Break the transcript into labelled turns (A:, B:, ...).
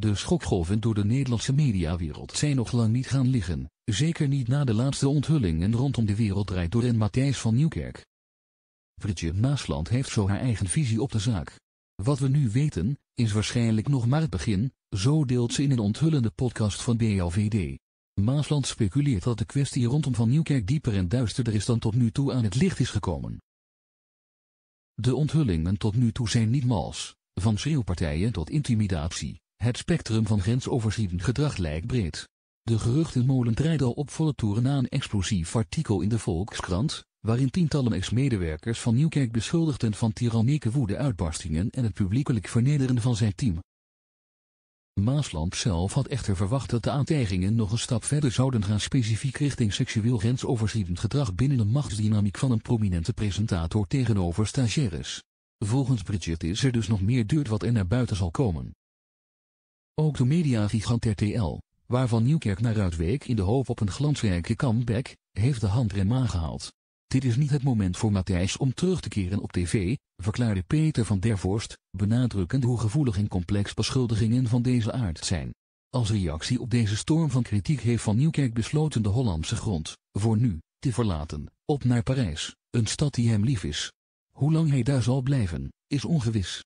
A: De schokgolven door de Nederlandse mediawereld zijn nog lang niet gaan liggen, zeker niet na de laatste onthullingen rondom de wereld draait door en Matthijs van Nieuwkerk. Bridget Maasland heeft zo haar eigen visie op de zaak. Wat we nu weten, is waarschijnlijk nog maar het begin, zo deelt ze in een onthullende podcast van BLVD. Maasland speculeert dat de kwestie rondom Van Nieuwkerk dieper en duisterder is dan tot nu toe aan het licht is gekomen. De onthullingen tot nu toe zijn niet mals, van schreeuwpartijen tot intimidatie, het spectrum van grensoverschrijdend gedrag lijkt breed. De geruchtenmolen draait al op volle toeren na een explosief artikel in de Volkskrant, waarin tientallen ex-medewerkers van Nieuwkerk beschuldigden van tyrannieke woede-uitbarstingen en het publiekelijk vernederen van zijn team. Maasland zelf had echter verwacht dat de aantijgingen nog een stap verder zouden gaan specifiek richting seksueel grensoverschrijdend gedrag binnen de machtsdynamiek van een prominente presentator tegenover stagiaires. Volgens Bridget is er dus nog meer duurt wat er naar buiten zal komen. Ook de mediagigant RTL, waarvan Nieuwkerk naar Uitweek in de hoop op een glansrijke comeback, heeft de hand handrem aangehaald. Dit is niet het moment voor Matthijs om terug te keren op tv, verklaarde Peter van der Vorst, benadrukkend hoe gevoelig en complex beschuldigingen van deze aard zijn. Als reactie op deze storm van kritiek heeft Van Nieuwkerk besloten de Hollandse grond, voor nu, te verlaten, op naar Parijs, een stad die hem lief is. Hoe lang hij daar zal blijven, is ongewis.